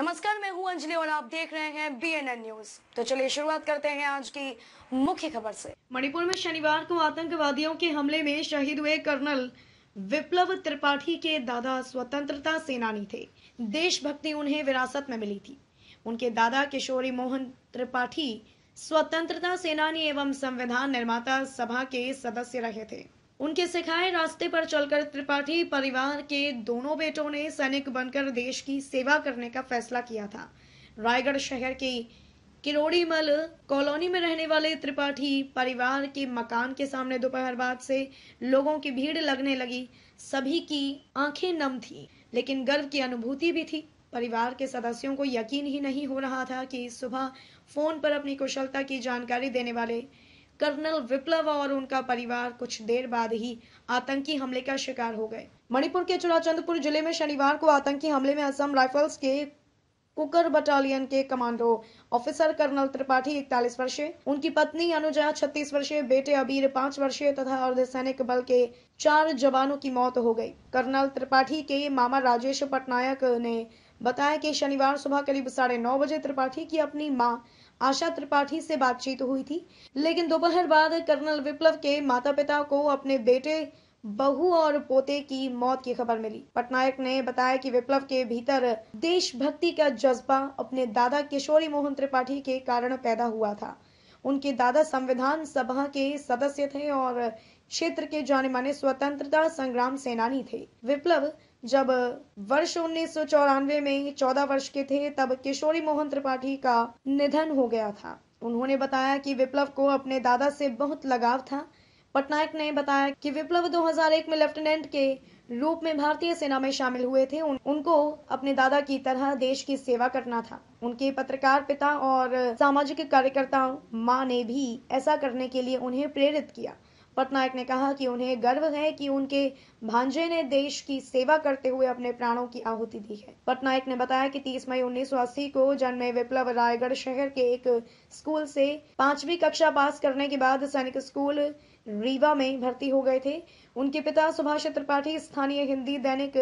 नमस्कार मैं हूं अंजलि और आप देख रहे हैं बीएनएन न्यूज तो चलिए शुरुआत करते हैं आज की मुख्य खबर से मणिपुर में शनिवार को आतंकवादियों के हमले में शहीद हुए कर्नल विप्लव त्रिपाठी के दादा स्वतंत्रता सेनानी थे देशभक्ति उन्हें विरासत में मिली थी उनके दादा किशोरी मोहन त्रिपाठी स्वतंत्रता सेनानी एवं संविधान निर्माता सभा के सदस्य रहे थे उनके सिखाए रास्ते पर चलकर त्रिपाठी परिवार के दोनों बेटों ने सैनिक बनकर देश की सेवा करने का फैसला किया था रायगढ़ शहर के किरोड़ीमल कॉलोनी में रहने वाले त्रिपाठी परिवार के मकान के सामने दोपहर बाद से लोगों की भीड़ लगने लगी सभी की आंखें नम थी लेकिन गर्व की अनुभूति भी थी परिवार के सदस्यों को यकीन ही नहीं हो रहा था कि सुबह फोन पर अपनी कुशलता की जानकारी देने वाले कर्नल विप्लव और उनका परिवार कुछ देर बाद ही आतंकी हमले का शिकार हो गए मणिपुर के चुराचंदपुर जिले में शनिवार को आतंकी हमले में असम राइफल्स के कुकर बटालियन के कमांडो ऑफिसर कर्नल त्रिपाठी इकतालीस वर्षीय उनकी पत्नी अनुजा छत्तीस वर्षीय बेटे अबीर पांच वर्षीय तथा अर्धसैनिक बल के चार जवानों की मौत हो गई कर्नल त्रिपाठी के मामा राजेश पटनायक ने बताया कि शनिवार सुबह करीब साढ़े नौ बजे त्रिपाठी की अपनी मां आशा त्रिपाठी से बातचीत हुई थी लेकिन दोपहर बाद कर्नल विप्लव के माता पिता को अपने बेटे बहू और पोते की मौत की खबर मिली पटनायक ने बताया कि विप्लव के भीतर देशभक्ति का जज्बा अपने दादा किशोरी मोहन त्रिपाठी के कारण पैदा हुआ था उनके दादा संविधान सभा के सदस्य थे और क्षेत्र के जाने माने स्वतंत्रता संग्राम सेनानी थे विप्लव जब वर्ष उन्नीस में 14 वर्ष के थे तब किशोरी मोहन त्रिपाठी का निधन हो गया था उन्होंने बताया कि विप्लव को अपने दादा से बहुत लगाव था पटनायक ने बताया कि विप्लव 2001 में लेफ्टिनेंट के रूप में भारतीय सेना में शामिल हुए थे उन, उनको अपने दादा की तरह देश की सेवा करना था उनके पत्रकार पिता और सामाजिक कार्यकर्ता माँ ने भी ऐसा करने के लिए उन्हें प्रेरित किया पटनायक ने कहा कि उन्हें गर्व है कि उनके भांजे ने देश की सेवा करते हुए अपने प्राणों की आहुति दी है पटनायक ने बताया कि 30 मई उन्नीस को जन्मे विप्लव रायगढ़ शहर के एक स्कूल से पांचवी कक्षा पास करने के बाद सैनिक स्कूल रीवा में भर्ती हो गए थे उनके पिता सुभाष त्रिपाठी स्थानीय हिंदी दैनिक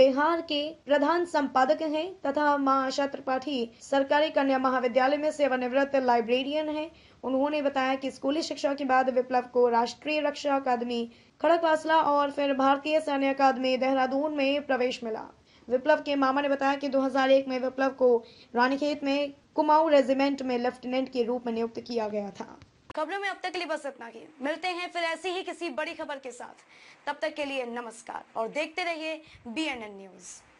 बिहार के प्रधान संपादक हैं तथा मां आशा त्रिपाठी सरकारी कन्या महाविद्यालय में सेवानिवृत्त लाइब्रेरियन हैं उन्होंने बताया कि स्कूली शिक्षा के बाद विप्लव को राष्ट्रीय रक्षा अकादमी खड़कवासला और फिर भारतीय सैन्य अकादमी देहरादून में प्रवेश मिला विप्लव के मामा ने बताया कि 2001 में विप्लव को रानीखेत में कुमाऊं रेजिमेंट में लेफ्टिनेंट के रूप में नियुक्त किया गया था खबरों में अब तक के लिए बस इतना ही मिलते हैं फिर ऐसी ही किसी बड़ी खबर के साथ तब तक के लिए नमस्कार और देखते रहिए बी न्यूज़